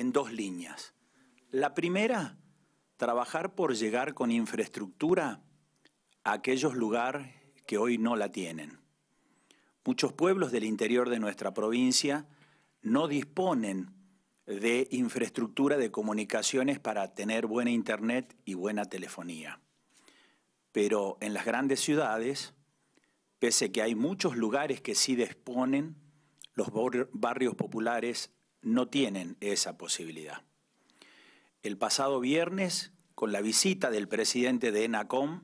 en dos líneas. La primera, trabajar por llegar con infraestructura a aquellos lugares que hoy no la tienen. Muchos pueblos del interior de nuestra provincia no disponen de infraestructura de comunicaciones para tener buena internet y buena telefonía. Pero en las grandes ciudades, pese que hay muchos lugares que sí disponen, los barrios populares no tienen esa posibilidad. El pasado viernes, con la visita del presidente de ENACOM,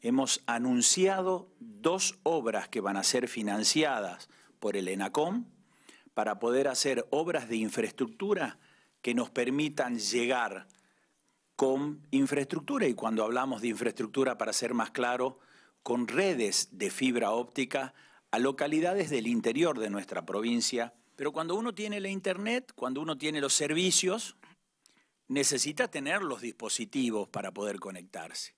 hemos anunciado dos obras que van a ser financiadas por el ENACOM para poder hacer obras de infraestructura que nos permitan llegar con infraestructura, y cuando hablamos de infraestructura, para ser más claro, con redes de fibra óptica a localidades del interior de nuestra provincia pero cuando uno tiene la Internet, cuando uno tiene los servicios, necesita tener los dispositivos para poder conectarse.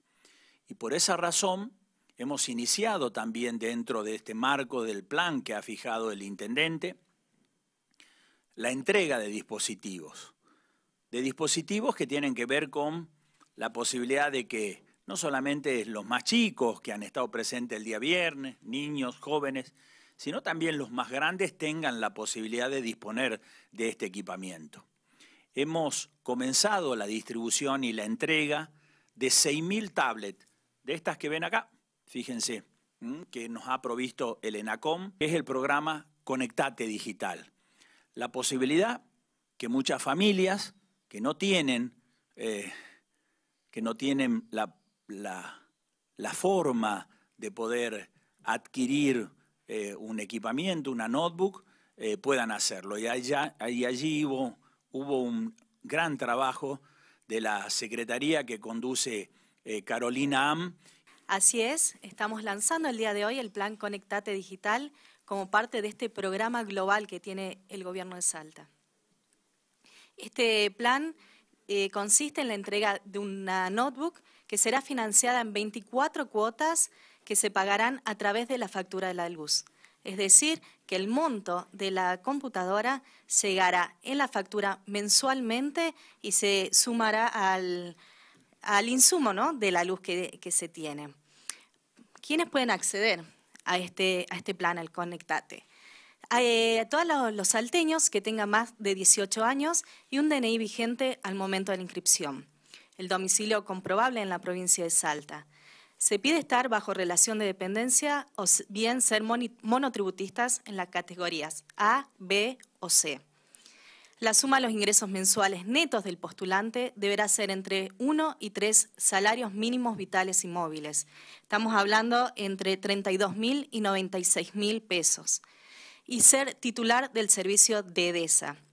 Y por esa razón hemos iniciado también dentro de este marco del plan que ha fijado el intendente la entrega de dispositivos, de dispositivos que tienen que ver con la posibilidad de que no solamente los más chicos que han estado presentes el día viernes, niños, jóvenes, sino también los más grandes tengan la posibilidad de disponer de este equipamiento. Hemos comenzado la distribución y la entrega de 6.000 tablets, de estas que ven acá, fíjense, que nos ha provisto el ENACOM, que es el programa Conectate Digital. La posibilidad que muchas familias que no tienen, eh, que no tienen la forma de poder adquirir eh, un equipamiento, una notebook, eh, puedan hacerlo. Y, allá, allí hubo, un gran trabajo de la Secretaría que conduce eh, Carolina Am. Así es, estamos lanzando el día de hoy el plan Conectate Digital como parte de este programa global que tiene el gobierno de Salta. Este plan eh, consiste en la entrega de una notebook que será financiada en 24 cuotas que se pagarán a través de la factura de la luz. Es decir, que el monto de la computadora llegará en la factura mensualmente y se sumará al, al insumo ¿no? de la luz que, se tiene. ¿Quiénes pueden acceder a este, a este plan, al Conectate? Eh, a todos los, salteños que tengan más de 18 años y un DNI vigente al momento de la inscripción. El domicilio comprobable en la provincia de Salta. Se pide estar bajo relación de dependencia o bien ser monotributistas en las categorías A, B o C. La suma de los ingresos mensuales netos del postulante deberá ser entre 1 y 3 salarios mínimos vitales y móviles. Estamos hablando entre 32.000 y 96.000 pesos y ser titular del servicio de EDESA.